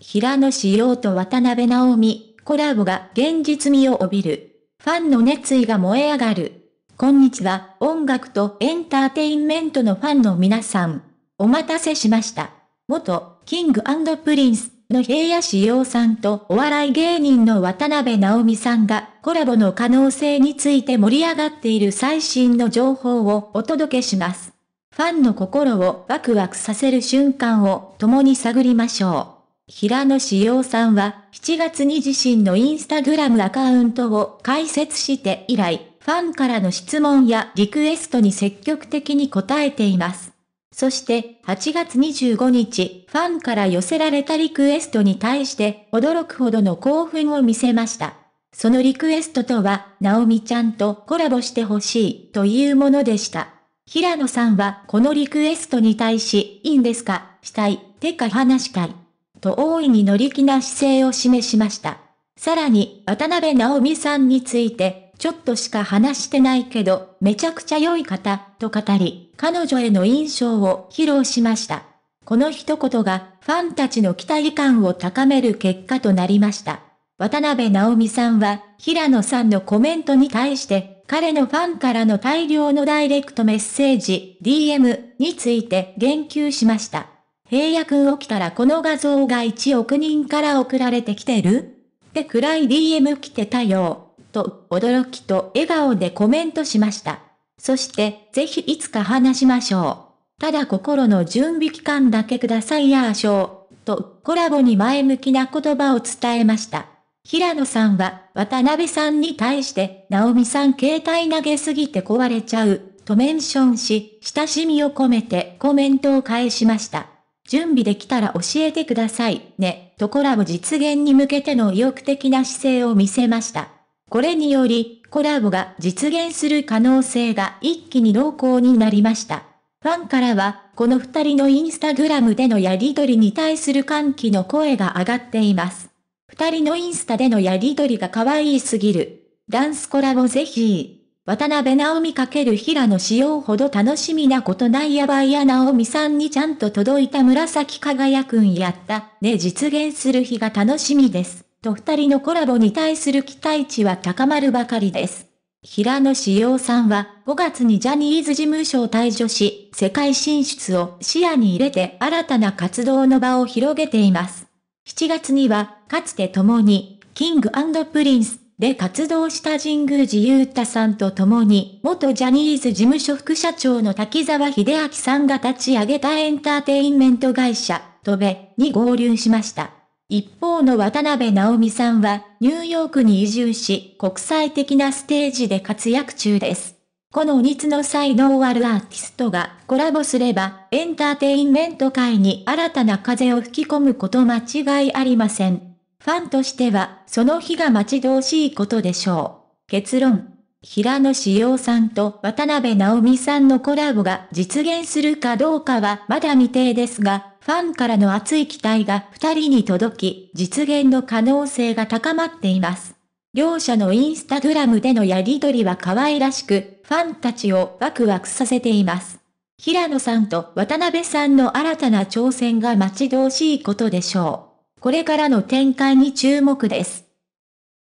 平野紫耀と渡辺直美、コラボが現実味を帯びる。ファンの熱意が燃え上がる。こんにちは、音楽とエンターテインメントのファンの皆さん。お待たせしました。元、キングプリンスの平野紫耀さんとお笑い芸人の渡辺直美さんがコラボの可能性について盛り上がっている最新の情報をお届けします。ファンの心をワクワクさせる瞬間を共に探りましょう。平野志陽さんは、7月に自身のインスタグラムアカウントを開設して以来、ファンからの質問やリクエストに積極的に答えています。そして8月25日、ファンから寄せられたリクエストに対して驚くほどの興奮を見せました。そのリクエストとは、ナオミちゃんとコラボしてほしいというものでした。平野さんはこのリクエストに対し、いいんですかしたい、てか話したい。と大いに乗り気な姿勢を示しました。さらに、渡辺直美さんについて、ちょっとしか話してないけど、めちゃくちゃ良い方、と語り、彼女への印象を披露しました。この一言が、ファンたちの期待感を高める結果となりました。渡辺直美さんは、平野さんのコメントに対して、彼のファンからの大量のダイレクトメッセージ、DM について言及しました。平野くん起きたらこの画像が1億人から送られてきてるってくらい DM 来てたよ。と、驚きと笑顔でコメントしました。そして、ぜひいつか話しましょう。ただ心の準備期間だけくださいやーしょう。と、コラボに前向きな言葉を伝えました。平野さんは、渡辺さんに対して、直美さん携帯投げすぎて壊れちゃう、とメンションし、親しみを込めてコメントを返しました。準備できたら教えてくださいね、とコラボ実現に向けての意欲的な姿勢を見せました。これにより、コラボが実現する可能性が一気に濃厚になりました。ファンからは、この二人のインスタグラムでのやりとりに対する歓喜の声が上がっています。二人のインスタでのやりとりが可愛いすぎる。ダンスコラボぜひ渡辺直美かける平野紫耀ほど楽しみなことないやばいや直美さんにちゃんと届いた紫輝くんやった、ね実現する日が楽しみです。と二人のコラボに対する期待値は高まるばかりです。平野紫耀さんは5月にジャニーズ事務所を退所し、世界進出を視野に入れて新たな活動の場を広げています。7月には、かつて共に、キングプリンスで活動した神宮寺勇太さんと共に、元ジャニーズ事務所副社長の滝沢秀明さんが立ち上げたエンターテインメント会社、トベに合流しました。一方の渡辺直美さんは、ニューヨークに移住し、国際的なステージで活躍中です。この2つの才能あるアーティストがコラボすれば、エンターテインメント界に新たな風を吹き込むこと間違いありません。ファンとしては、その日が待ち遠しいことでしょう。結論。平野志耀さんと渡辺直美さんのコラボが実現するかどうかはまだ未定ですが、ファンからの熱い期待が二人に届き、実現の可能性が高まっています。両者のインスタグラムでのやりとりは可愛らしく、ファンたちをワクワクさせています。平野さんと渡辺さんの新たな挑戦が待ち遠しいことでしょう。これからの展開に注目です。